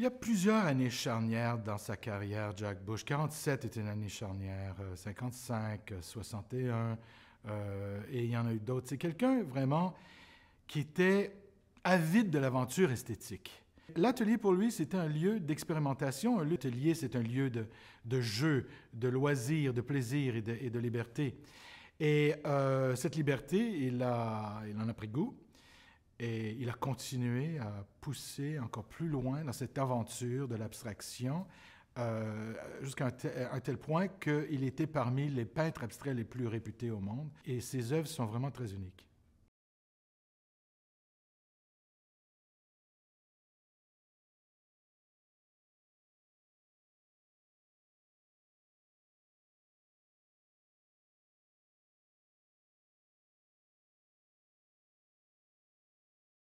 Il y a plusieurs années charnières dans sa carrière, Jack Bush. 47 était une année charnière, 55, euh, 61, euh, euh, et il y en a eu d'autres. C'est quelqu'un vraiment qui était avide de l'aventure esthétique. L'atelier pour lui, c'était un lieu d'expérimentation. L'atelier, c'est un lieu de, jeu, de loisir, de plaisir et de, liberté. Et cette liberté, il, a, il en a pris goût. Et il a continué à pousser encore plus loin dans cette aventure de l'abstraction, euh, jusqu'à un, un, tel point qu'il était parmi les peintres abstraits les plus réputés au monde. Et ses œuvres sont vraiment très uniques.